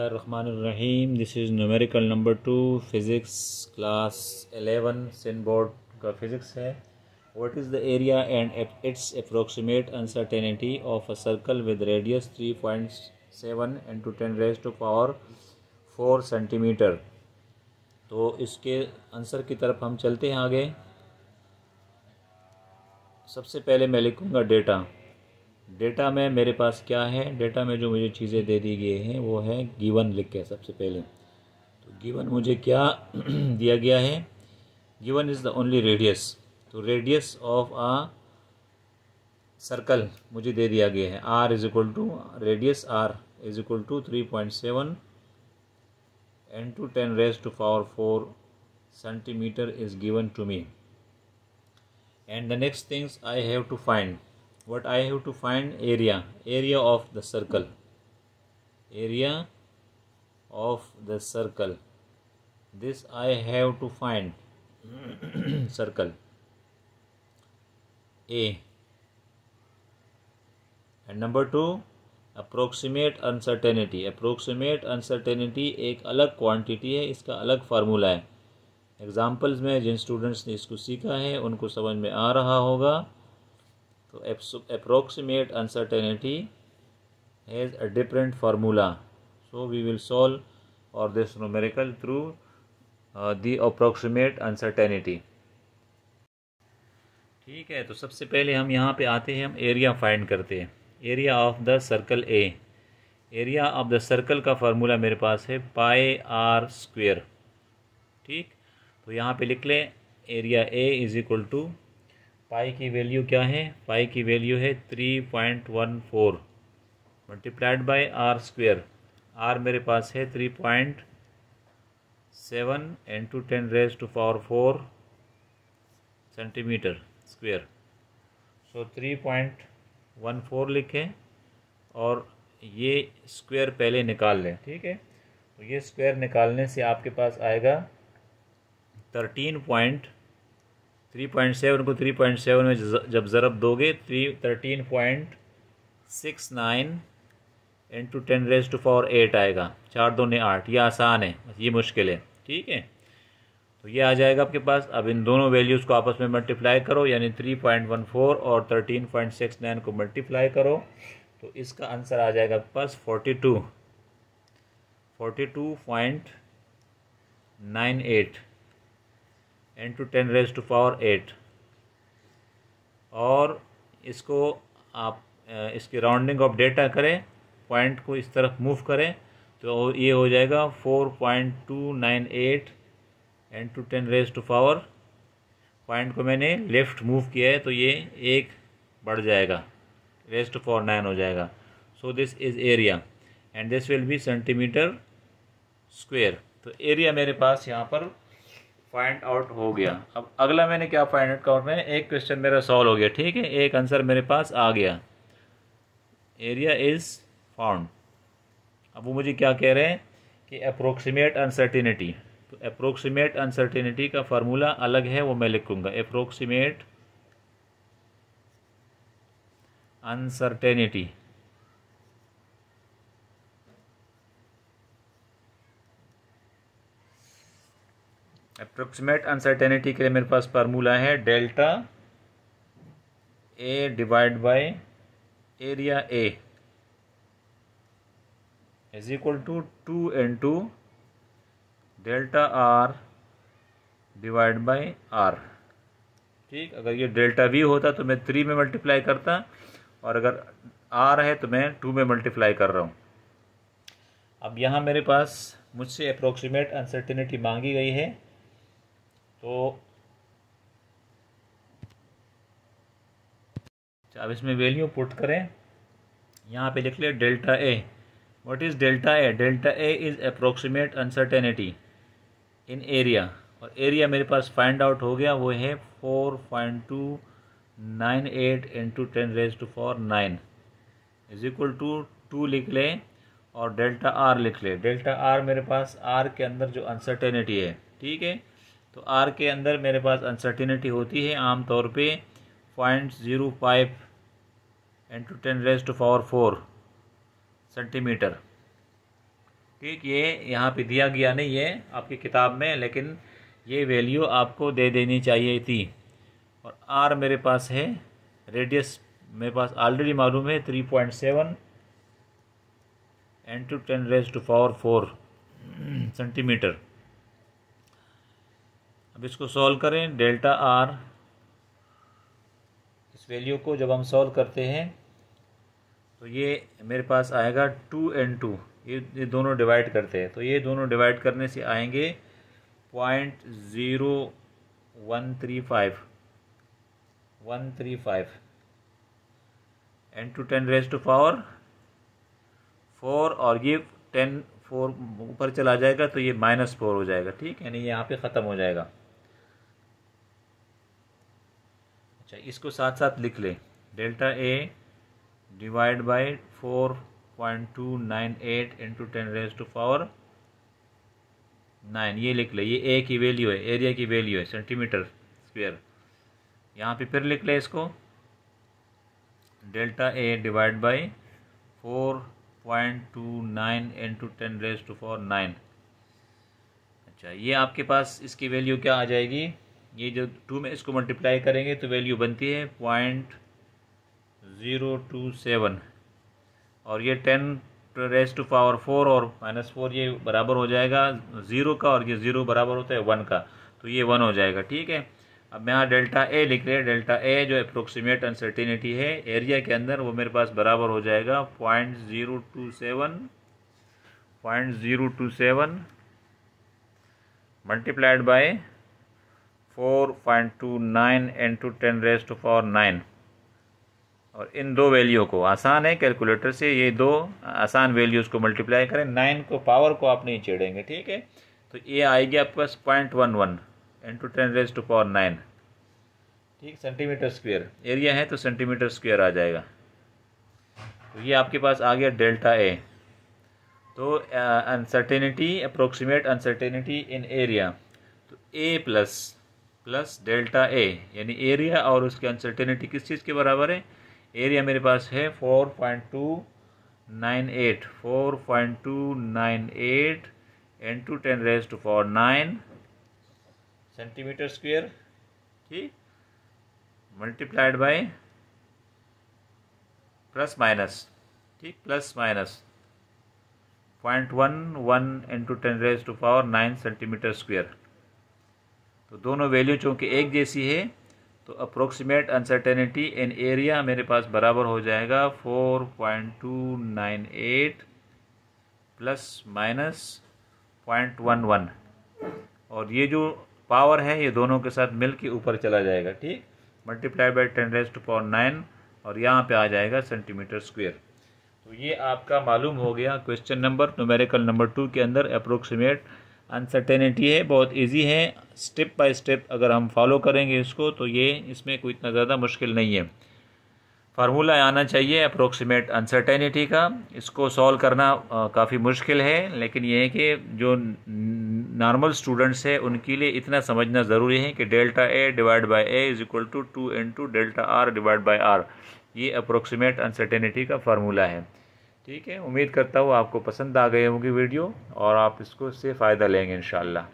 Rahim this is numerical number two physics class eleven सिन board का physics है what is the area and its approximate uncertainty of a circle with radius three point seven and two ten raise to power four centimetre तो इसके answer की तरफ हम चलते हैं आगे सबसे पहले मैं लिखूँगा डेटा डेटा में मेरे पास क्या है डेटा में जो मुझे चीज़ें दे दी गई हैं वो है गिवन लिख के सबसे पहले तो गिवन मुझे क्या दिया गया है given is the only radius तो रेडियस ऑफ आ सर्कल मुझे दे दिया गया है R is equal to radius R is equal to three point seven N to ten raise to power four centimetre is given to me and the next things I have to find what I have to find area area of the circle area of the circle this I have to find circle A and number two approximate uncertainty approximate uncertainty एक अलग quantity है इसका अलग formula है examples में जिन students ने इसको सीखा है उनको समझ में आ रहा होगा तो approximate uncertainty has a different formula so we will solve और this numerical through the approximate uncertainty ठीक है तो सबसे पहले हम यहाँ पे आते हैं हम एरिया फाइंड करते हैं area of the circle A area of the circle का फार्मूला मेरे पास है पाए आर स्क्वेयर ठीक तो यहाँ पे लिख लें area A is equal to pi की वैल्यू क्या है पाई की वैल्यू है three point one four multiplied by R square R मेरे पास है three point seven N to ten raise to power four centimetre square so three point one four लिखें और ये स्क्वेयर पहले निकाल लें ठीक है तो ये स्क्वेयर निकालने से आपके पास आएगा thirteen point three point seven को थ्री पॉइंट सेवन में जब ज़रब दोगे three thirteen point six nine into ten raise to four eight आएगा चार दो ने आठ ये आसान है ये मुश्किल है ठीक है तो ये आ जाएगा आपके पास अब इन दोनों वैल्यूज़ को आपस में मल्टीप्लाई करो यानी थ्री पॉइंट वन फोर और थर्टीन पॉइंट सिक्स नाइन को मल्टीप्लाई करो तो इसका आंसर आ जाएगा आपके पास forty two forty two point nine eight N to ten raise to power eight और इसको आप इसकी राउंडिंग ऑफ डेटा करें पॉइंट को इस तरफ मूव करें तो ये हो जाएगा four point two nine eight N to ten raise to power point को मैंने लेफ़्ट मूव किया है तो ये एक बढ़ जाएगा रेज टू पावर नाइन हो जाएगा so this is area and this will be centimetre square तो एरिया मेरे पास यहाँ पर फाइंड आउट हो गया अब अगला मैंने क्या फाइंड आउट कहा मैंने एक क्वेश्चन मेरा सॉल्व हो गया ठीक है एक आंसर मेरे पास आ गया एरिया इज़ फाउंड अब वो मुझे क्या कह रहे हैं कि अप्रोक्सीमेट अनसर्टिनिटी तो अप्रोक्सीमेट अनसर्टिनिटी का फार्मूला अलग है वो मैं लिखूंगा अप्रोक्सीमेट अनसर्टेनिटी अप्रोक्सीमेट अनसर्टेनिटी के लिए मेरे पास फार्मूला है delta A divide by area A is equal to two into delta R divide by R ठीक अगर ये डेल्टा वी होता तो मैं थ्री में मल्टीप्लाई करता और अगर आर है तो मैं टू में मल्टीप्लाई कर रहा हूँ अब यहाँ मेरे पास मुझसे अप्रोक्सीमेट अनसर्टिनिटी मांगी गई है तो अच्छा, अब इसमें वैल्यू पुट करें यहाँ पे लिख ले delta A what is delta A delta A is approximate uncertainty in area और एरिया मेरे पास फाइंड आउट हो गया वो है four point two nine eight into ten raise to four nine is equal to two लिख लें और डेल्टा आर लिख लें डेल्टा आर मेरे पास आर के अंदर जो अनसर्टेनिटी है ठीक है तो आर के अंदर मेरे पास अनसर्टिनिटी होती है आम तौर पे point zero five into ten raise to power four centimetre ठीक ये यहाँ पे दिया गया नहीं है आपकी किताब में लेकिन ये वैल्यू आपको दे देनी चाहिए थी और आर मेरे पास है रेडियस मेरे पास ऑलरेडी मालूम है three point seven into two ten raise to power four centimetre अब इसको सॉल्व करें डेल्टा आर इस वैल्यू को जब हम सॉल्व करते हैं तो ये मेरे पास आएगा टू एंड टू ये ये दोनों डिवाइड करते हैं तो ये दोनों डिवाइड करने से आएंगे point zero one three five one three five N to ten raise to power four और ये टेन फोर ऊपर चला जाएगा तो ये माइनस फोर हो जाएगा ठीक यानी यहाँ पे ख़त्म हो जाएगा अच्छा इसको साथ साथ लिख लें delta A divide by four point two nine eight into ten raise to power nine ये लिख ले ये ए की वैल्यू है एरिया की वैल्यू है सेंटीमीटर स्क्वेयर यहाँ पे फिर लिख ले इसको delta A divide by four point two nine into ten raise to four nine अच्छा ये आपके पास इसकी वैल्यू क्या आ जाएगी ये जो टू में इसको मल्टीप्लाई करेंगे तो वैल्यू बनती है पॉइंट ज़ीरो टू सेवन और ये ten raise to power four और माइनस फोर ये बराबर हो जाएगा ज़ीरो का और ये ज़ीरो बराबर होता है वन का तो ये वन हो जाएगा ठीक है अब यहाँ डेल्टा ए लिख रहे हैं डेल्टा ए जो अप्रोक्सीमेट अनसर्टिनिटी है एरिया के अंदर वो मेरे पास बराबर हो जाएगा point zero two seven point zero two seven multiplied by nine N to ten raise to power nine और इन दो वैल्यू को आसान है कैलकुलेटर से ये दो आसान वैल्यूज़ को मल्टीप्लाई करें नाइन को पावर को आप नहीं छेड़ेंगे ठीक है तो ये आएगी आपके पास point one one into ten raise to power nine ठीक सेंटीमीटर स्क्वायर एरिया है तो सेंटीमीटर स्क्वायर आ जाएगा तो ये आपके पास आ गया डेल्टा ए तो uncertainty approximate uncertainty in area तो A plus plus delta A यानी एरिया और उसकी अनसर्टेनिटी किस चीज़ के बराबर है एरिया मेरे पास है four point two nine eight four point two nine eight N to ten raise to power nine centimetre square ठीक मल्टीप्लाइड बाय प्लस माइनस ठीक plus minus point one one into ten raise to power nine centimetre square तो दोनों value चूँकि एक जैसी है तो approximate uncertainty in area मेरे पास बराबर हो जाएगा four point two nine eight plus minus point one one और ये जो पावर है ये दोनों के साथ मिल के ऊपर चला जाएगा ठीक multiply by ten raise power nine और यहाँ पे आ जाएगा सेंटीमीटर स्क्वायर तो ये आपका मालूम हो गया question number numerical number two के अंदर अप्रोक्सीमेट अनसर्टेनिटी है बहुत इजी है स्टेप बाय स्टेप अगर हम फॉलो करेंगे इसको तो ये इसमें कोई इतना ज़्यादा मुश्किल नहीं है फार्मूला आना चाहिए अप्रोक्सीमेट अनसर्टेनिटी का इसको सॉल्व करना काफ़ी मुश्किल है लेकिन यह है कि जो नॉर्मल स्टूडेंट्स हैं उनके लिए इतना समझना ज़रूरी है कि delta A divide by A is equal to two into delta R divide by R ये अप्रोक्सीमेट अनसर्टेनिटी का फार्मूला है ठीक है उम्मीद करता हूँ आपको पसंद आ गई होगी वीडियो और आप इसको से फ़ायदा लेंगे इन